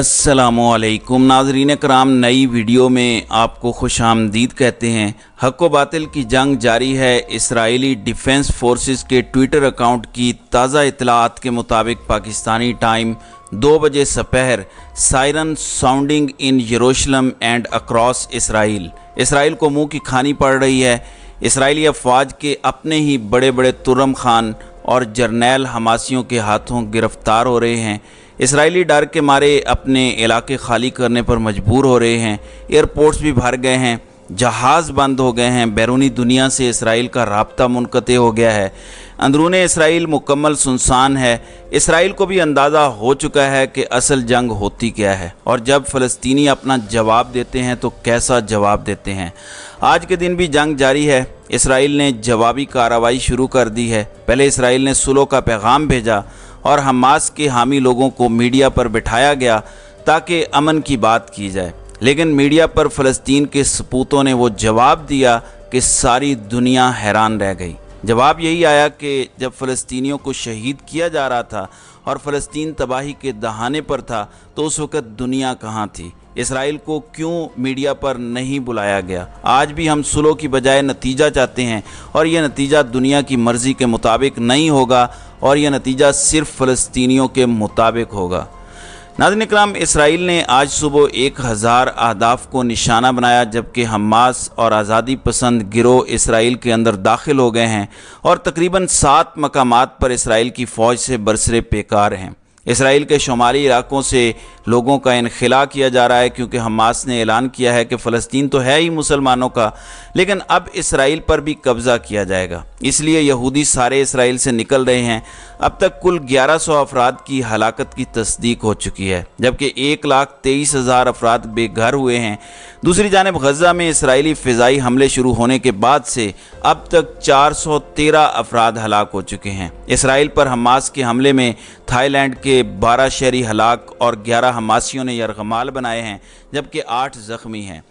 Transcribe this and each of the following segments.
असलकुम नाजरीन कराम नई वीडियो में आपको खुश आमदीद कहते हैं हक व बातिल की जंग जारी है इसराइली डिफेंस फोर्सेस के ट्विटर अकाउंट की ताज़ा इतलात के मुताबिक पाकिस्तानी टाइम दो बजे सपहर सायरन साउंडिंग इन यरूशलम एंड अक्रॉस इसराइल इसराइल को मुंह की खानी पड़ रही है इसराइली अफवाज के अपने ही बड़े बड़े तुरम खान और जर्नेल हमासियों के हाथों गिरफ्तार हो रहे हैं इसराइली डर के मारे अपने इलाके खाली करने पर मजबूर हो रहे हैं एयरपोर्ट्स भी भर गए हैं जहाज़ बंद हो गए हैं बैरूनी दुनिया से इसराइल का रबता मुनक़ हो गया है अंदरून इसराइल मुकम्मल सुनसान है इसराइल को भी अंदाज़ा हो चुका है कि असल जंग होती क्या है और जब फ़लस्तनी अपना जवाब देते हैं तो कैसा जवाब देते हैं आज के दिन भी जंग जारी है इसराइल ने जवाबी कार्रवाई शुरू कर दी है पहले इसराइल ने सुलों का पैगाम भेजा और हमास के हामी लोगों को मीडिया पर बिठाया गया ताकि अमन की बात की जाए लेकिन मीडिया पर फ़लस्तीन के सपूतों ने वो जवाब दिया कि सारी दुनिया हैरान रह गई जवाब यही आया कि जब फ़लस्तियों को शहीद किया जा रहा था और फ़लस्तीन तबाही के दहाने पर था तो उस वक़्त दुनिया कहाँ थी इसराइल को क्यों मीडिया पर नहीं बुलाया गया आज भी हम सुलों की बजाय नतीजा चाहते हैं और यह नतीजा दुनिया की मर्ज़ी के मुताबिक नहीं होगा और यह नतीजा सिर्फ फ़लस्तनीों के मुताबिक होगा नाजन कराम इसराइल ने आज सुबह एक हज़ार अहदाफ को निशाना बनाया जबकि हमास और आज़ादी पसंद गिरोह इसराइल के अंदर दाखिल हो गए हैं और तकरीबन सात मकाम पर इसराइल की फ़ौज से बरसरे पेकार हैं इसराइल के शुमाली इलाकों से लोगों का इनखला किया जा रहा है क्योंकि हमास ने ऐलान किया है कि फ़लस्तीन तो है ही मुसलमानों का लेकिन अब इसराइल पर भी कब्ज़ा किया जाएगा इसलिए यहूदी सारे इसराइल से निकल रहे हैं अब तक कुल 1100 सौ अफराद की हलाकत की तस्दीक हो चुकी है जबकि एक लाख तेईस हज़ार अफराद बेघर हुए हैं दूसरी जानब गजा में इसराइली फ़जाई हमले शुरू होने के बाद से अब तक 413 सौ अफराद हलाक हो चुके हैं इसराइल पर हमास के हमले में थाईलैंड के 12 शहरी हलाक और 11 हमासियों ने यरगमाल बनाए हैं जबकि आठ ज़ख्मी हैं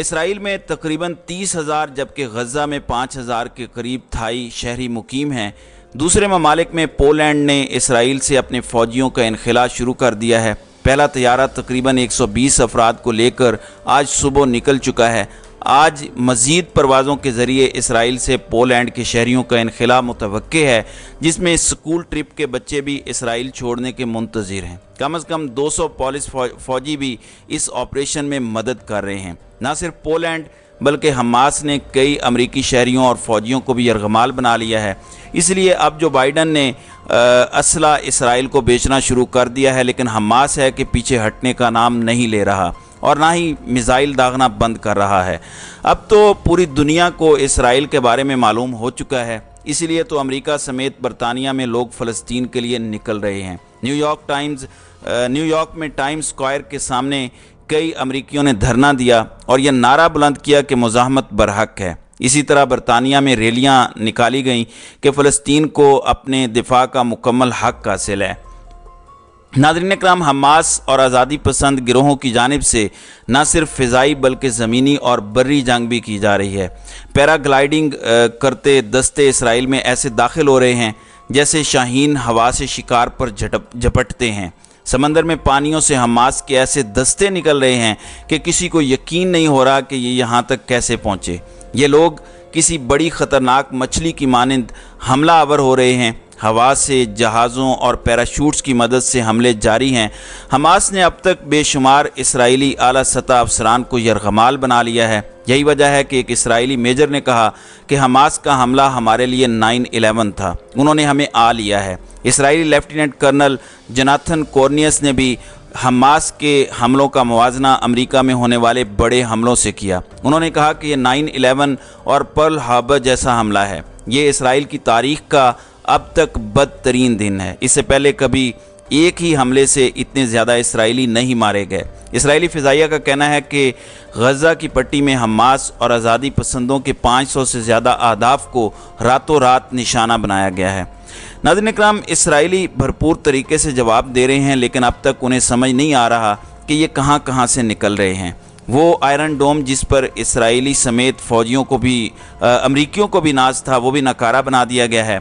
इसराइल में तकरीबन तीस हज़ार जबकि गज़ा में पाँच हज़ार के करीब थाई शहरी मुकीम हैं दूसरे ममालिक में पोलैंड ने इसराइल से अपने फ़ौजियों का इनखला शुरू कर दिया है पहला तैयारा तकरीबन 120 अफराद को लेकर आज सुबह निकल चुका है आज मजीद परवाज़ों के ज़रिए इसराइल से पोलैंड के शहरीों का इनखला मुतव है जिसमें स्कूल ट्रिप के बच्चे भी इसराइल छोड़ने के मुंतज़र हैं कम अज़ कम दो सौ पॉलिस फौजी भी इस ऑपरेशन में मदद कर रहे हैं न सिर्फ पोलैंड बल्कि हमास ने कई अमरीकी शहरीों और फौजियों को भी यरगमाल बना लिया है इसलिए अब जो बाइडन ने असला इसराइल को बेचना शुरू कर दिया है लेकिन हमास है कि पीछे हटने का नाम नहीं ले रहा और ना ही मिज़ाइल दागना बंद कर रहा है अब तो पूरी दुनिया को इसराइल के बारे में मालूम हो चुका है इसलिए तो अमेरिका समेत बरतानिया में लोग फ़लस्तीन के लिए निकल रहे हैं न्यूयॉर्क टाइम्स न्यूयॉर्क में टाइम्स स्क्वायर के सामने कई अमरीकियों ने धरना दिया और यह नारा बुलंद किया कि मुजामत बरहक है इसी तरह बरतानिया में रैलियाँ निकाली गईं कि फ़लस्तीन को अपने दिफा का मुकम्मल हक हासिल है नादरीन कराम हमास और आज़ादी पसंद गिरोहों की जानब से न सिर्फ फ़िज़ाई बल्कि ज़मीनी और बर्री जंग भी की जा रही है पैराग्लाइडिंग करते दस्ते इसराइल में ऐसे दाखिल हो रहे हैं जैसे शाहीन हवा से शिकार पर झटप झपटते हैं समंदर में पानियों से हमास के ऐसे दस्ते निकल रहे हैं कि किसी को यकीन नहीं हो रहा कि ये यहाँ तक कैसे पहुँचे ये लोग किसी बड़ी ख़तरनाक मछली की मानंद हमला आवर हो रहे हैं हवा से जहाज़ों और पैराशूट्स की मदद से हमले जारी हैं हमास ने अब तक बेशुमार इसराइली अली सतह अफसरान को यरगमाल बना लिया है यही वजह है कि एक इसराइली मेजर ने कहा कि हमास का हमला हमारे लिए नाइन एलेवन था उन्होंने हमें आ लिया है Israeli lieutenant colonel Jonathan Conricus ने भी हमास के हमलों का मुवजना अमेरिका में होने वाले बड़े हमलों से किया उन्होंने कहा कि यह नाइन एलेवन और पर्ल हार्बर जैसा हमला है ये इसराइल की तारीख का अब तक बदतरीन दिन है इससे पहले कभी एक ही हमले से इतने ज़्यादा इसराइली नहीं मारे गए इसराइली फ़िज़ाइया का कहना है कि गज़ा की पट्टी में हमास और आज़ादी पसंदों के 500 से ज़्यादा आहदाफ को रातों रात निशाना बनाया गया है नादिन कराम इसराइली भरपूर तरीके से जवाब दे रहे हैं लेकिन अब तक उन्हें समझ नहीं आ रहा कि ये कहाँ कहाँ से निकल रहे हैं वो आयरन डोम जिस पर इसराइली समेत फौजियों को भी अमरीकियों को भी नाज था वो भी नकारा बना दिया गया है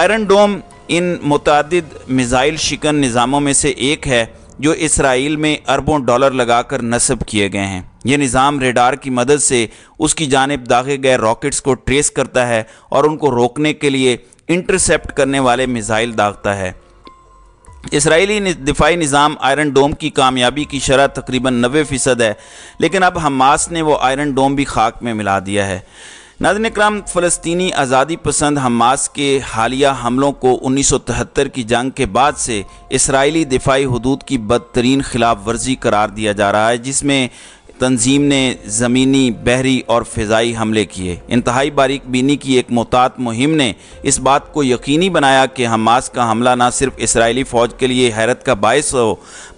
आयरन डोम इन मुतद मिज़ाइल शिकन निज़ामों में से एक है जो इसराइल में अरबों डॉलर लगाकर नस्ब किए गए हैं ये निज़ाम रेडार की मदद से उसकी जानब दागे गए रॉकेट्स को ट्रेस करता है और उनको रोकने के लिए इंटरसेप्ट करने वाले मिज़ाइल दागता है इसराइली दिफाई निज़ाम आयरन डोम की कामयाबी की शरह तकरीबन नबे फ़ीसद है लेकिन अब हमास ने वो आयरन डोम भी खाक में मिला दिया है नाजन कराम फ़लस्तनी आज़ादी पसंद हमास के हालिया हमलों को उन्नीस सौ तिहत्तर की जंग के बाद से इसराइली दिफाई हदूद की बदतरीन खिलाफ वर्जी करार दिया जा रहा है जिसमें तंजीम ने ज़मीनी बहरी और फ़ाई हमले किए इंतहाई बारीक बीनी की एक मोहतात मुहिम ने इस बात को यकीनी बनाया कि हमास का हमला न सिर्फ इसराइली फ़ौज के लिए हैरत का बायस हो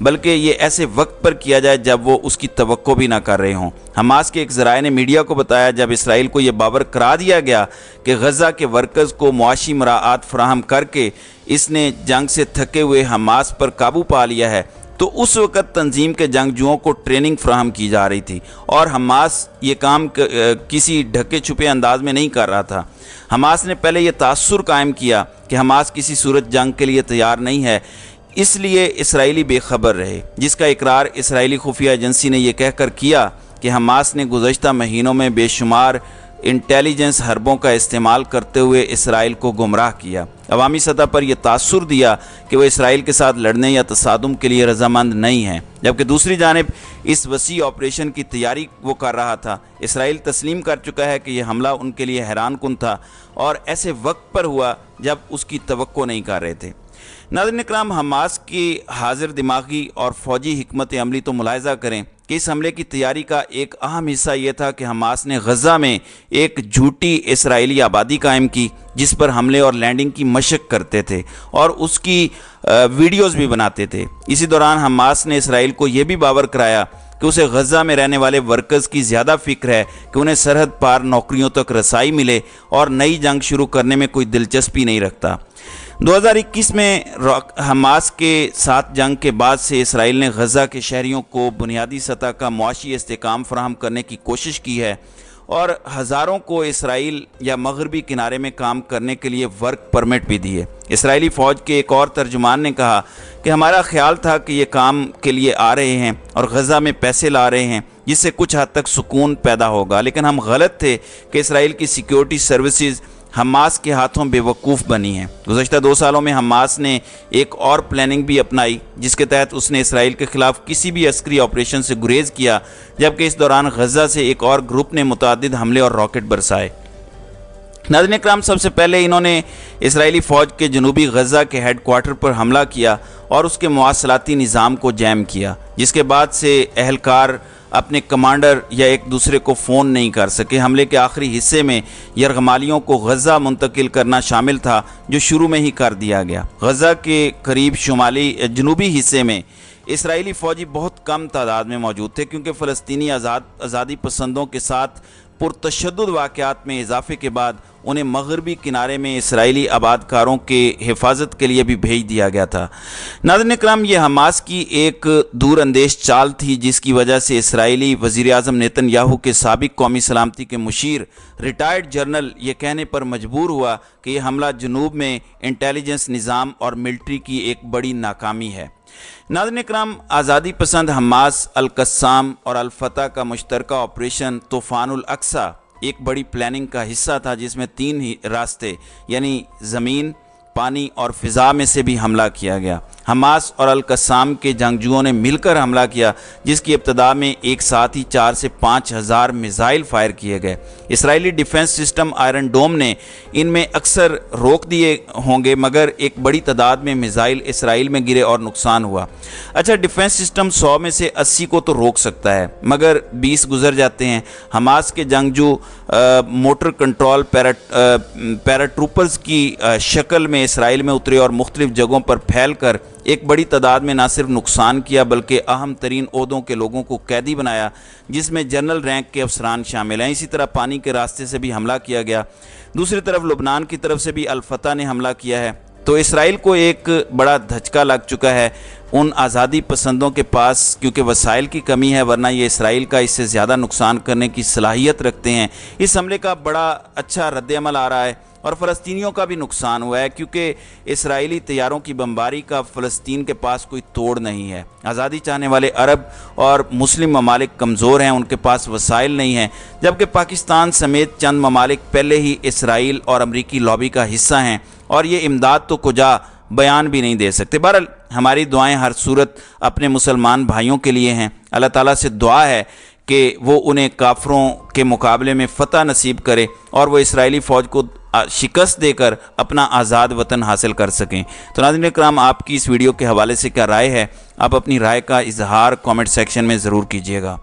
बल्कि ये ऐसे वक्त पर किया जाए जब वो उसकी तो भी ना कर रहे हों हमास के एक ज़राए ने मीडिया को बताया जब इसराइल को यह बाबर करा दिया गया कि गजा के वर्कर्स को मुआशी मराहत फ्राहम करके इसने जंग से थके हुए हमास पर काबू पा लिया है तो उस वक़्त तंजीम के जंगजुओं को ट्रेनिंग फ्राहम की जा रही थी और हमास ये काम किसी ढके छुपे अंदाज में नहीं कर रहा था हमास ने पहले यह तासर कायम किया कि हमास किसी सूरत जंग के लिए तैयार नहीं है इसलिए इसराइली बेखबर रहे जिसका इकरार इसराइली खुफिया एजेंसी ने यह कहकर किया कि हमास ने गुजशत महीनों में बेशुमार इंटेलिजेंस हरबों का इस्तेमाल करते हुए इसराइल को गुमराह किया अवामी सतह पर यह तासर दिया कि वह इसराइल के साथ लड़ने या तसादम के लिए रजामंद नहीं हैं जबकि दूसरी जानब इस वसी ऑपरेशन की तैयारी वो कर रहा था इसराइल तस्लीम कर चुका है कि यह हमला उनके लिए हैरान कन था और ऐसे वक्त पर हुआ जब उसकी तो नहीं कर रहे थे नाजरन कराम हमास की हाजिर दिमागी और फौजी हमत अमली तो मुलायजा करें कि इस हमले की तैयारी का एक अहम हिस्सा यह था कि हमास ने गजा में एक झूठी इसराइली आबादी कायम की जिस पर हमले और लैंडिंग की मशक करते थे और उसकी वीडियोज़ भी बनाते थे इसी दौरान हमास ने इसराइल को यह भी बावर कराया कि उसे गजा में रहने वाले वर्कर्स की ज़्यादा फिक्र है कि उन्हें सरहद पार नौकरियों तक रसाई मिले और नई जंग शुरू करने में कोई दिलचस्पी नहीं रखता 2021 में हमास के साथ जंग के बाद से इसराइल ने गजा के शहरीों को बुनियादी सतह का मुआशी इसकाम फ्राहम करने की कोशिश की है और हज़ारों को इसराइल या मगरबी किनारे में काम करने के लिए वर्क परमिट भी दिए इसराइली फ़ौज के एक और तर्जुमान ने कहा कि हमारा ख्याल था कि ये काम के लिए आ रहे हैं और गज़ा में पैसे ला रहे हैं जिससे कुछ हद तक सुकून पैदा होगा लेकिन हम गलत थे कि इसराइल की सिक्योरिटी सर्विसज़ हमास के हाथों बेवकूफ़ बनी है गुजशत दो सालों में हमास ने एक और प्लानिंग भी अपनाई जिसके तहत उसने इसराइल के खिलाफ किसी भी अस्करी ऑपरेशन से गुरेज किया जबकि इस दौरान गजा से एक और ग्रुप ने मुतद हमले और रॉकेट बरसाए नदन कराम सबसे पहले इन्होंने इसराइली फ़ौज के जनूबी गजा के हेड पर हमला किया और उसके मवासलाती निज़ाम को जैम किया जिसके बाद से अहलकार अपने कमांडर या एक दूसरे को फ़ोन नहीं कर सके हमले के आखिरी हिस्से में यरगमालियों को गज़ा मुंतकिल करना शामिल था जो शुरू में ही कर दिया गया गज़ा के करीब शुमाली जनूबी हिस्से में इसराइली फ़ौजी बहुत कम तादाद में मौजूद थे क्योंकि फ़लस्तनी आज़ाद आज़ादी पसंदों के साथ पुरतशद वाक़ात में इजाफे के बाद उन्हें मगरबी किनारे में इसराइली आबादकारों के हिफाजत के लिए भी भेज दिया गया था नाजन कराम यह हमास की एक दूरअंदेश चाल थी जिसकी वजह से इसराइली वज़ी अजम नेतन याहू के सबक कौमी सलामती के मुशीर रिटायर्ड जनरल ये कहने पर मजबूर हुआ कि यह हमला जनूब में इंटेलिजेंस निज़ाम और मिल्ट्री की एक बड़ी नाकामी है नाजन कराम आज़ादी पसंद हमास अलकसाम और अलफतह का मुश्तरक ऑपरेशन तूफ़ानसा एक बड़ी प्लानिंग का हिस्सा था जिसमें तीन ही रास्ते यानी ज़मीन पानी और फिज़ा में से भी हमला किया गया हमास और अलकसाम के जंगजुओं ने मिलकर हमला किया जिसकी इब्तदा में एक साथ ही चार से पाँच हज़ार मिज़ाइल फायर किए गए Israeli defence system Iron Dome ने इनमें अक्सर रोक दिए होंगे मगर एक बड़ी तादाद में मिज़ाइल इसराइल में गिरे और नुकसान हुआ अच्छा डिफेंस सिस्टम सौ में से अस्सी को तो रोक सकता है मगर बीस गुजर जाते हैं हमास के जंगजू मोटर कंट्रोल पैरा पैराट्रूपर्स की शक्ल में इसराइल में उतरे और मुख्तलिफ जगहों पर फैल कर एक बड़ी तादाद में ना सिर्फ नुकसान किया बल्कि अहम तरीन अहदों के लोगों को कैदी बनाया जिसमें जनरल रैंक के अफसरान शामिल हैं इसी तरह पानी के रास्ते से भी हमला किया गया दूसरी तरफ लुबनान की तरफ से भी अलफता ने हमला किया है तो इसराइल को एक बड़ा धचका लग चुका है उन आज़ादी पसंदों के पास क्योंकि वसाइल की कमी है वरना ये इसराइल का इससे ज़्यादा नुकसान करने की सलाहियत रखते हैं इस हमले का बड़ा अच्छा रद्दमल आ रहा है और फलस्तियों का भी नुकसान हुआ है क्योंकि इसराइली तैयारों की बमबारी का फ़लस्तीन के पास कोई तोड़ नहीं है आज़ादी चाहने वाले अरब और मुस्लिम ममालिक कमज़ोर हैं उनके पास वसाइल नहीं हैं जबकि पाकिस्तान समेत चंद ममालिक पहले ही इसराइल और अमरीकी लॉबी का हिस्सा हैं और ये इमदाद तो कुजा बयान भी नहीं दे सकते बहरल हमारी दुआएँ हर सूरत अपने मुसलमान भाइयों के लिए हैं अल्लाह ताली से दुआ है कि वो उन्हें काफरों के मुकाबले में फ़तह नसीब करे और वो इसराइली फ़ौज को शिकस्त देकर अपना आज़ाद वतन हासिल कर सकें तो नाजिन कराम आपकी इस वीडियो के हवाले से क्या राय है आप अपनी राय का इजहार कमेंट सेक्शन में ज़रूर कीजिएगा